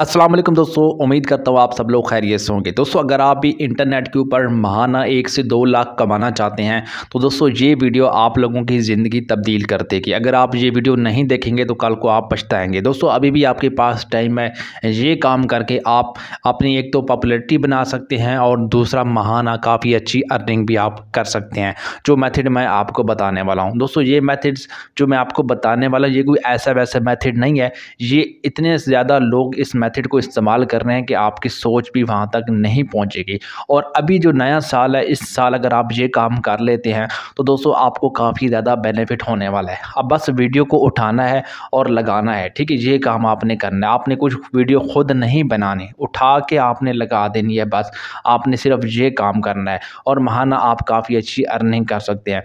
अस्सलाम वालेकुम दोस्तों उम्मीद करता हूँ आप सब लोग खैरियत से होंगे दोस्तों अगर आप भी इंटरनेट के ऊपर महाना एक से दो लाख कमाना चाहते हैं तो दोस्तों ये वीडियो आप लोगों की ज़िंदगी तब्दील कर देगी अगर आप ये वीडियो नहीं देखेंगे तो कल को आप पछताएंगे दोस्तों अभी भी आपके पास टाइम है ये काम करके आप अपनी एक तो पॉपुलरिटी बना सकते हैं और दूसरा महाना काफ़ी अच्छी अर्निंग भी आप कर सकते हैं जो मैथड मैं आपको बताने वाला हूँ दोस्तों ये मैथड्स जो मैं आपको बताने वाला ये कोई ऐसा वैसा मैथड नहीं है ये इतने ज़्यादा लोग इस मेथड को इस्तेमाल कर रहे हैं कि आपकी सोच भी वहाँ तक नहीं पहुँचेगी और अभी जो नया साल है इस साल अगर आप ये काम कर लेते हैं तो दोस्तों आपको काफ़ी ज़्यादा बेनिफिट होने वाला है अब बस वीडियो को उठाना है और लगाना है ठीक है ये काम आपने करना है आपने कुछ वीडियो खुद नहीं बनानी उठा के आपने लगा देनी है बस आपने सिर्फ ये काम करना है और महाना आप काफ़ी अच्छी अर्निंग कर सकते हैं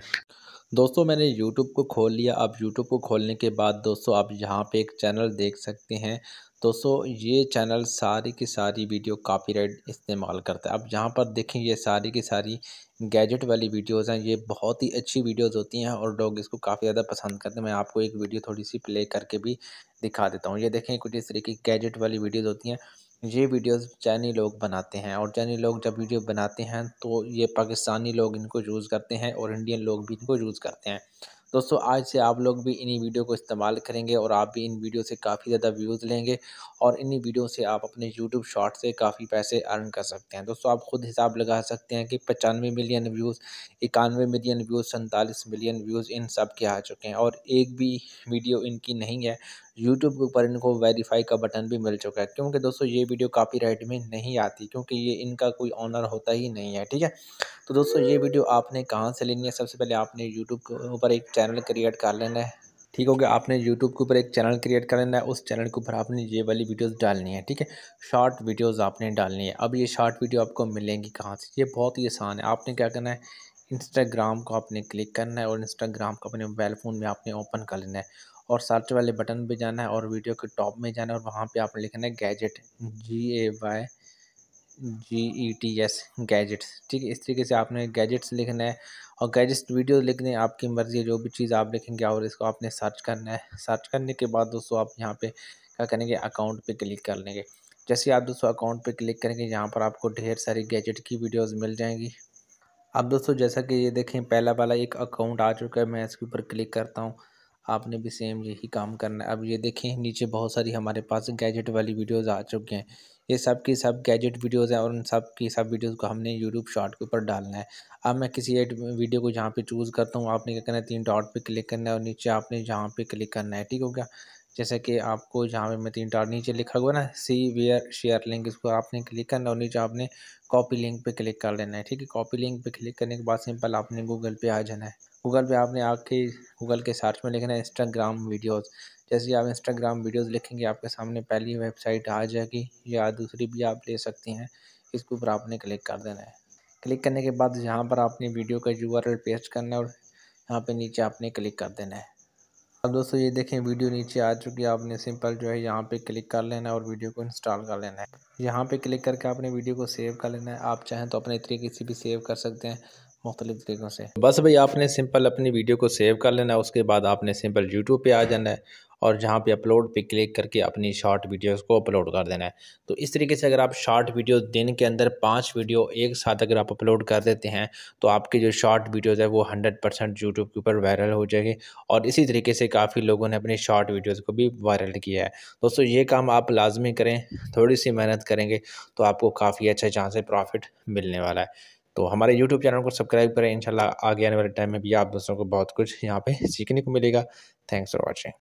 दोस्तों मैंने यूट्यूब को खोल लिया अब यूट्यूब को खोलने के बाद दोस्तों आप यहाँ पे एक चैनल देख सकते हैं दोस्तों ये चैनल सारी की सारी वीडियो कॉपीराइट इस्तेमाल करता है अब यहाँ पर देखें ये सारी की सारी गैजेट वाली वीडियोस हैं ये बहुत ही अच्छी वीडियोस होती हैं और लोग इसको काफ़ी ज़्यादा पसंद करते हैं मैं आपको एक वीडियो थोड़ी सी प्ले करके भी दिखा देता हूँ ये देखें कुछ इस तरीके की गैजेट वाली वीडियोज़ होती हैं ये वीडियोस चाइनी लोग बनाते हैं और चैनी लोग जब वीडियो बनाते हैं तो ये पाकिस्तानी लोग इनको यूज़ करते हैं और इंडियन लोग भी इनको यूज़ करते हैं दोस्तों आज से आप लोग भी इन्हीं वीडियो को इस्तेमाल करेंगे और आप भी इन वीडियो से काफ़ी ज़्यादा व्यूज़ लेंगे और इन्हीं वीडियो से आप अपने यूट्यूब शॉर्ट से काफ़ी पैसे अर्न कर सकते हैं दोस्तों आप खुद हिसाब लगा सकते हैं कि पचानवे मिलियन व्यूज़ इक्यानवे मिलियन व्यूज़ सैंतालीस मिलियन व्यूज़ इन सब के आ चुके हैं और एक भी वीडियो इनकी नहीं है यूट्यूब के ऊपर इनको वेरीफाई का बटन भी मिल चुका है क्योंकि दोस्तों ये वीडियो कापी में नहीं आती क्योंकि ये इनका कोई ऑनर होता ही नहीं है ठीक है तो दोस्तों ये वीडियो आपने कहाँ से लेनी है सबसे पहले आपने यूट्यूब के ऊपर एक चैनल क्रिएट कर लेना है ठीक हो गया आपने YouTube के ऊपर एक चैनल क्रिएट कर लेना है उस चैनल के ऊपर आपने ये वाली वीडियोस डालनी है ठीक है शॉर्ट वीडियोस आपने डालनी है अब ये शॉर्ट वीडियो आपको मिलेंगी कहाँ से ये बहुत ही आसान है आपने क्या करना है इंस्टाग्राम को आपने क्लिक करना है और इंस्टाग्राम को अपने मोबाइल फ़ोन में आपने ओपन कर लेना है और सर्च वाले बटन पर जाना है और वीडियो के टॉप में जाना है और वहाँ पर आपने लिखना है gadget G A Y G E T S gadgets ठीक है इस तरीके से आपने गैजेट्स लिखना है और गैजेट्स वीडियो लिखने हैं आपकी मर्ज़ी है जो भी चीज़ आप लिखेंगे और इसको आपने सर्च करना है सर्च करने के बाद दोस्तों आप यहाँ पे क्या करेंगे अकाउंट पे क्लिक कर लेंगे जैसे आप दोस्तों अकाउंट पे क्लिक करेंगे यहाँ पर आपको ढेर सारी गैजेट की वीडियोज़ मिल जाएंगी अब दोस्तों जैसा कि ये देखें पहला वाला एक अकाउंट आ चुका है मैं इसके ऊपर क्लिक करता हूँ आपने भी सेम यही काम करना है अब ये देखें नीचे बहुत सारी हमारे पास गैजेट वाली वीडियोस आ चुके हैं ये सब की सब गैजेट वीडियोस हैं और उन सब की सब वीडियोस को हमने यूट्यूब शॉर्ट के ऊपर डालना है अब मैं किसी एक वीडियो को जहाँ पे चूज़ करता हूँ आपने क्या करना है तीन डॉट पे क्लिक करना है और नीचे आपने जहाँ पे क्लिक करना है ठीक हो गया जैसे कि आपको जहाँ पे मैं तीन डॉट नीचे लिखा हुआ ना सी वेयर शेयर लिंक इसको आपने क्लिक करना और नीचे आपने कॉपी लिंक पे क्लिक कर लेना है ठीक है कॉपी लिंक पे क्लिक करने के बाद सिंपल आपने गूगल पे आ जाना है गूगल पे आपने आके गूगल के सर्च में लिखना है इंस्टाग्राम वीडियोस जैसे आप इंस्टाग्राम वीडियोस लिखेंगे आपके सामने पहली वेबसाइट आ जाएगी या दूसरी भी आप ले सकती हैं इसके ऊपर आपने क्लिक कर देना है क्लिक करने के बाद यहाँ पर आपने वीडियो का यू पेस्ट करना है और यहाँ पर नीचे आपने क्लिक कर देना है अब दोस्तों ये देखें वीडियो नीचे आ चुकी है आपने सिंपल जो है यहाँ पे क्लिक कर लेना है और वीडियो को इंस्टॉल कर लेना है यहाँ पे क्लिक करके आपने वीडियो को सेव कर लेना है आप चाहें तो अपने तरीके से भी सेव कर सकते हैं मुख्तलिफ तरीक़ों से बस भाई आपने सिंपल अपनी वीडियो को सेव कर लेना है उसके बाद आपने सिंपल यूट्यूब पे आ जाना है और जहाँ पे अपलोड पे क्लिक करके अपनी शॉर्ट वीडियोस को अपलोड कर देना है तो इस तरीके से अगर आप शॉर्ट वीडियो दिन के अंदर पाँच वीडियो एक साथ अगर आप अपलोड कर देते हैं तो आपके जो शॉर्ट वीडियोज़ है वो हंड्रेड परसेंट यूट्यूब के ऊपर वायरल हो जाएगी और इसी तरीके से काफ़ी लोगों ने अपनी शॉर्ट वीडियोज़ को भी वायरल किया है दोस्तों ये काम आप लाजमी करें थोड़ी सी मेहनत करेंगे तो आपको काफ़ी अच्छा जहाँ से प्रॉफिट मिलने वाला है तो हमारे यूट्यूब चैनल को सब्सक्राइब करें इंशाल्लाह आगे आने वाले टाइम में भी आप दोस्तों को बहुत कुछ यहाँ पे सीखने को मिलेगा थैंक्स फॉर वॉचिंग